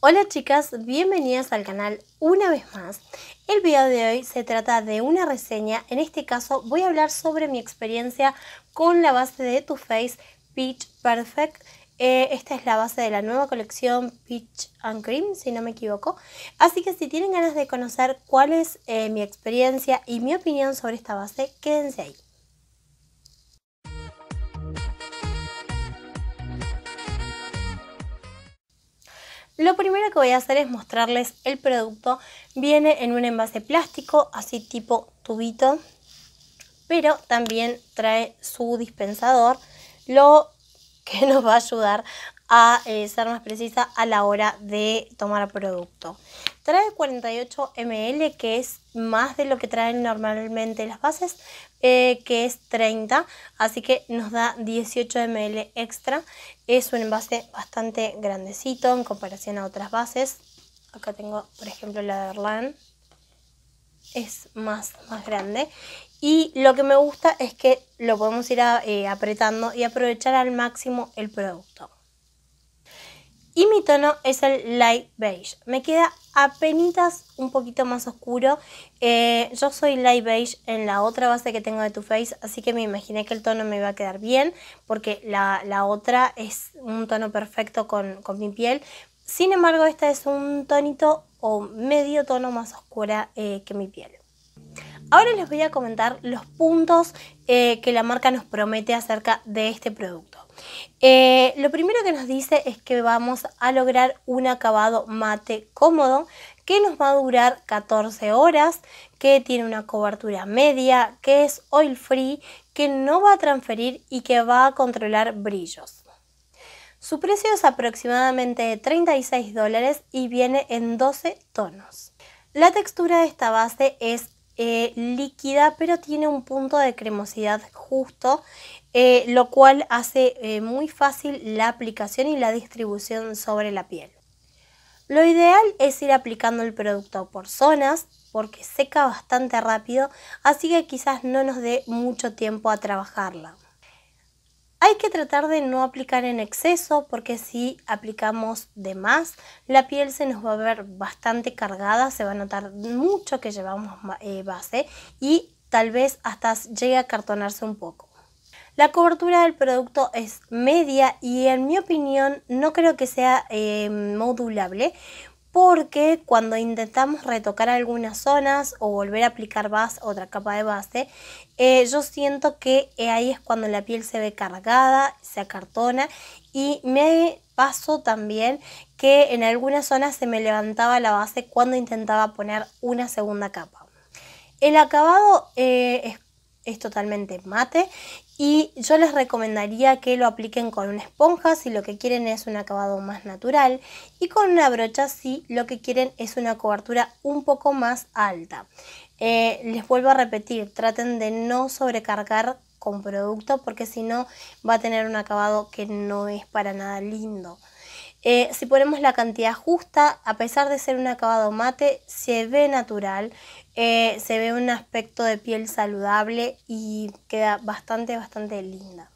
Hola chicas, bienvenidas al canal una vez más. El video de hoy se trata de una reseña, en este caso voy a hablar sobre mi experiencia con la base de Too Faced Peach Perfect. Eh, esta es la base de la nueva colección Peach and Cream, si no me equivoco. Así que si tienen ganas de conocer cuál es eh, mi experiencia y mi opinión sobre esta base, quédense ahí. Lo primero que voy a hacer es mostrarles el producto. Viene en un envase plástico, así tipo tubito, pero también trae su dispensador, lo que nos va a ayudar a eh, ser más precisa a la hora de tomar producto. Trae 48 ml, que es más de lo que traen normalmente las bases, eh, que es 30, así que nos da 18 ml extra. Es un envase bastante grandecito en comparación a otras bases. Acá tengo, por ejemplo, la de Erlan. Es más, más grande. Y lo que me gusta es que lo podemos ir eh, apretando y aprovechar al máximo el producto. Y mi tono es el light beige. Me queda apenas un poquito más oscuro. Eh, yo soy light beige en la otra base que tengo de Too Faced, así que me imaginé que el tono me iba a quedar bien, porque la, otra es un tono perfecto con, mi piel. Sin embargo, esta es un tonito o medio tono más oscura eh, que mi piel. Ahora les voy a comentar los puntos eh, que la marca nos promete acerca de este producto. Eh, lo primero que nos dice es que vamos a lograr un acabado mate cómodo que nos va a durar 14 horas, que tiene una cobertura media, que es oil free, que no va a transferir y que va a controlar brillos. Su precio es aproximadamente 36 dólares y viene en 12 tonos. La textura de esta base es eh, líquida, pero tiene un punto de cremosidad justo, eh, lo cual hace eh, muy fácil la aplicación y la distribución sobre la piel. Lo ideal es ir aplicando el producto por zonas porque seca bastante rápido, así que quizás no nos dé mucho tiempo a trabajarla. Hay que tratar de no aplicar en exceso porque si aplicamos de más, la piel se nos va a ver bastante cargada, se va a notar mucho que llevamos eh, base y tal vez hasta llegue a cartonarse un poco. La cobertura del producto es media y en mi opinión no creo que sea eh, modulable porque cuando intentamos retocar algunas zonas o volver a aplicar base, otra capa de base, eh, yo siento que ahí es cuando la piel se ve cargada, se acartona y me pasó también que en algunas zonas se me levantaba la base cuando intentaba poner una segunda capa. El acabado eh, es totalmente mate y yo les recomendaría que lo apliquen con una esponja si lo que quieren es un acabado más natural y con una brocha si lo que quieren es una cobertura un poco más alta. Eh, les vuelvo a repetir, traten de no sobrecargar con producto porque si no va a tener un acabado que no es para nada lindo. Eh, si ponemos la cantidad justa, a pesar de ser un acabado mate, se ve natural, eh, se ve un aspecto de piel saludable y queda bastante, bastante linda.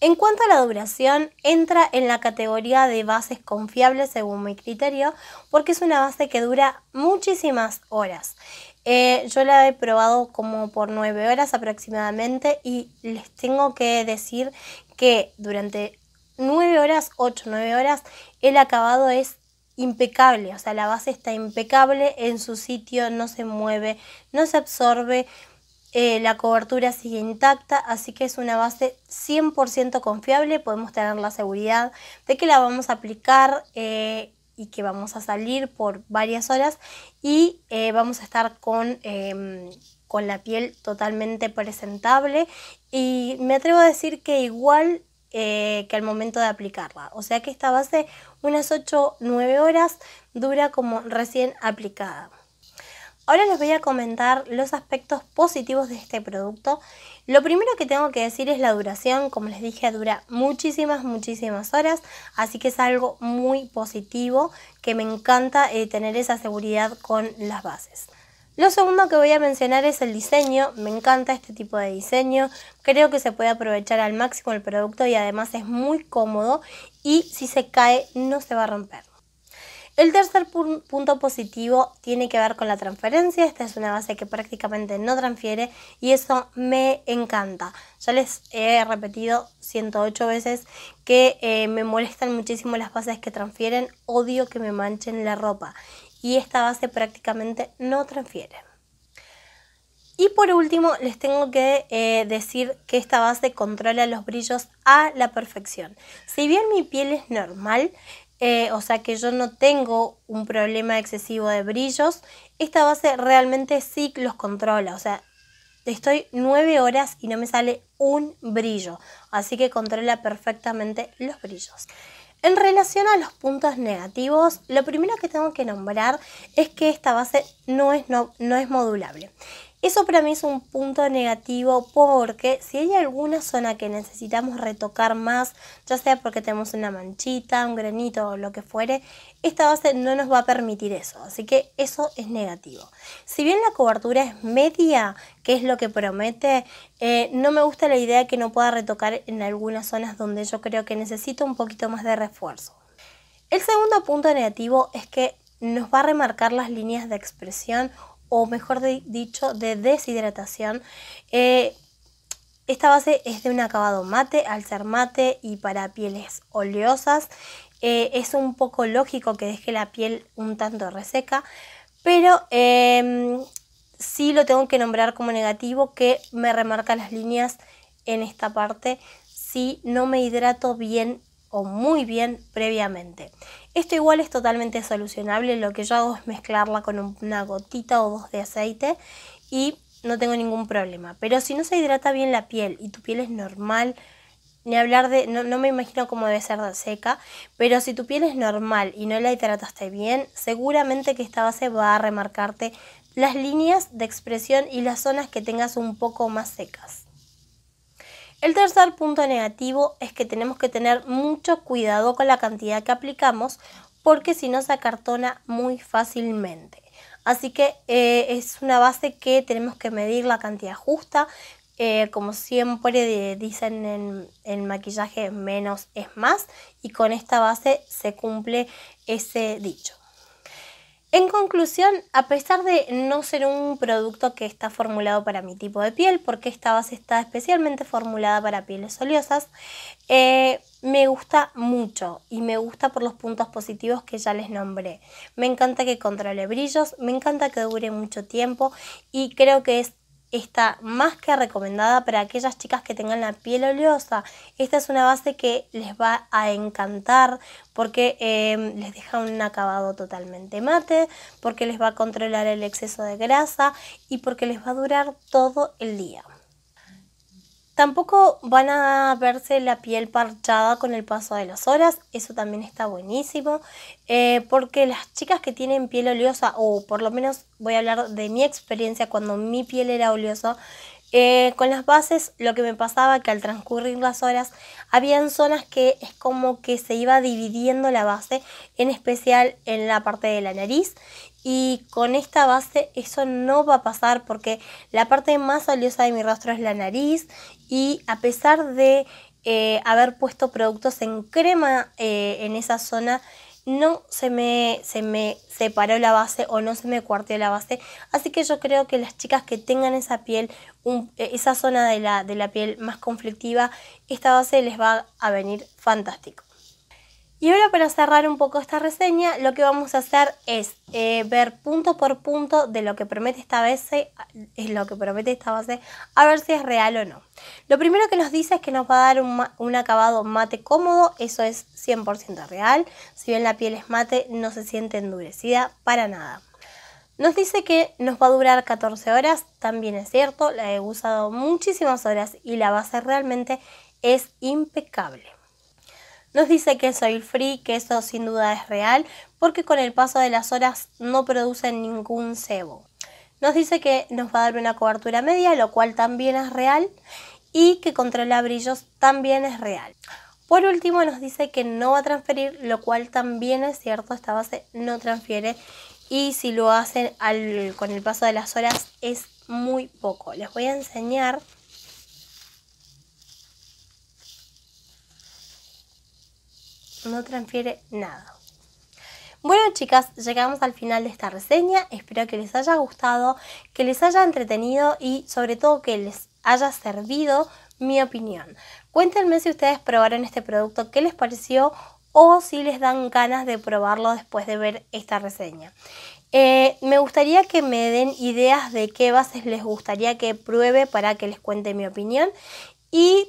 En cuanto a la duración, entra en la categoría de bases confiables según mi criterio, porque es una base que dura muchísimas horas. Eh, yo la he probado como por nueve horas aproximadamente y les tengo que decir que durante 9 horas, 8, 9 horas, el acabado es impecable, o sea, la base está impecable en su sitio, no se mueve, no se absorbe, eh, la cobertura sigue intacta, así que es una base 100% confiable, podemos tener la seguridad de que la vamos a aplicar. Eh, y que vamos a salir por varias horas y eh, vamos a estar con, em, con la piel totalmente presentable y me atrevo a decir que igual eh, que al momento de aplicarla. O sea que esta base unas 8-9 horas dura como recién aplicada. Ahora les voy a comentar los aspectos positivos de este producto. Lo primero que tengo que decir es la duración. Como les dije, dura muchísimas, muchísimas horas. Así que es algo muy positivo que me encanta eh, tener esa seguridad con las bases. Lo segundo que voy a mencionar es el diseño. Me encanta este tipo de diseño. Creo que se puede aprovechar al máximo el producto y además es muy cómodo y si se cae no se va a romper. El tercer punto positivo tiene que ver con la transferencia. Esta es una base que prácticamente no transfiere y eso me encanta. Ya les he repetido 108 veces que eh, me molestan muchísimo las bases que transfieren. Odio que me manchen la ropa y esta base prácticamente no transfiere. Y por último, les tengo que eh, decir que esta base controla los brillos a la perfección. Si bien mi piel es normal, eh, o sea que yo no tengo un problema excesivo de brillos, esta base realmente sí los controla. O sea, estoy 9 horas y no me sale un brillo, así que controla perfectamente los brillos. En relación a los puntos negativos, lo primero que tengo que nombrar es que esta base no es, no, es modulable. Eso para mí es un punto negativo porque si hay alguna zona que necesitamos retocar más, ya sea porque tenemos una manchita, un granito o lo que fuere, esta base no nos va a permitir eso. Así que eso es negativo. Si bien la cobertura es media, que es lo que promete, eh, no me gusta la idea que no pueda retocar en algunas zonas donde yo creo que necesito un poquito más de refuerzo. El segundo punto negativo es que nos va a remarcar las líneas de expresión o mejor dicho, de deshidratación. Eh, esta base es de un acabado mate, al ser mate y para pieles oleosas. Eh, es un poco lógico que deje la piel un tanto reseca, pero em, sí lo tengo que nombrar como negativo que me remarca las líneas en esta parte si no me hidrato bien muy bien previamente. Esto igual es totalmente solucionable, lo que yo hago es mezclarla con una gotita o dos de aceite y no tengo ningún problema. Pero si no se hidrata bien la piel y tu piel es normal, ni hablar de, no, me imagino cómo debe ser seca, pero si tu piel es normal y no la hidrataste bien, seguramente que esta base va a remarcarte las líneas de expresión y las zonas que tengas un poco más secas. El tercer punto negativo es que tenemos que tener mucho cuidado con la cantidad que aplicamos porque si no se acartona muy fácilmente. Así que eh, es una base que tenemos que medir la cantidad justa. Eh, como siempre dicen en el maquillaje, menos es más. Y con esta base se cumple ese dicho. En conclusión, a pesar de no ser un producto que está formulado para mi tipo de piel, porque esta base está especialmente formulada para pieles oleosas, eh, me gusta mucho y me gusta por los puntos positivos que ya les nombré. Me encanta que controle brillos, me encanta que dure mucho tiempo y creo que es está más que recomendada para aquellas chicas que tengan la piel oleosa. Esta es una base que les va a encantar porque em, les deja un acabado totalmente mate, porque les va a controlar el exceso de grasa y porque les va a durar todo el día. Tampoco van a verse la piel parchada con el paso de las horas, eso también está buenísimo, eh, porque las chicas que tienen piel oleosa, o por lo menos voy a hablar de mi experiencia cuando mi piel era oleosa, eh, con las bases lo que me pasaba que al transcurrir las horas habían zonas que es como que se iba dividiendo la base, en especial en la parte de la nariz y con esta base eso no va a pasar porque la parte más valiosa de mi rostro es la nariz y a pesar de eh, haber puesto productos en crema eh, en esa zona, no se me, se me separó la base o no se me cuarteó la base. Así que yo creo que las chicas que tengan esa piel, eh, esa zona de la, de la piel más conflictiva, esta base les va a venir fantástico. Y ahora para cerrar un poco esta reseña, lo que vamos a hacer es eh, ver punto por punto de lo que promete esta base, es eh, lo que promete esta base, a ver si es real o no. Lo primero que nos dice es que nos va a dar un acabado mate cómodo, eso es 100% real. Si bien la piel es mate, no se siente endurecida para nada. Nos dice que nos va a durar 14 horas, también es cierto, la he usado muchísimas horas y la base realmente es impecable. Nos dice que es free, que eso sin duda es real, porque con el paso de las horas no produce ningún sebo. Nos dice que nos va a dar una cobertura media, lo cual también es real, y que controla brillos también es real. Por último nos dice que no va a transferir, lo cual también es cierto, esta base no transfiere y si lo hacen con el paso de las horas es muy poco. Les voy a enseñar no transfiere nada. Bueno chicas, llegamos al final de esta reseña, espero que les haya gustado, que les haya entretenido y sobre todo que les haya servido mi opinión. Cuéntenme si ustedes probaron este producto, qué les pareció o si les dan ganas de probarlo después de ver esta reseña. Eh, me gustaría que me den ideas de qué bases les gustaría que pruebe para que les cuente mi opinión y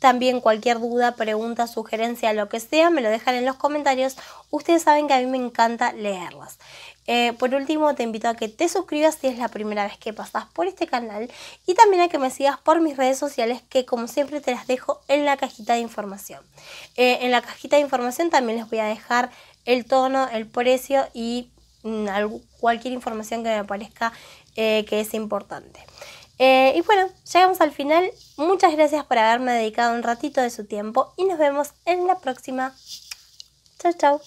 también cualquier duda, pregunta, sugerencia, lo que sea, me lo dejan en los comentarios. Ustedes saben que a mí me encanta leerlas. Eh, por último, te invito a que te suscribas si es la primera vez que pasas por este canal y también a que me sigas por mis redes sociales que como siempre te las dejo en la cajita de información. Eh, en la cajita de información también les voy a dejar el tono, el precio y mm, cualquier información que me parezca eh, que es importante. Eh, y bueno, llegamos al final. Muchas gracias por haberme dedicado un ratito de su tiempo y nos vemos en la próxima. Chao, chao.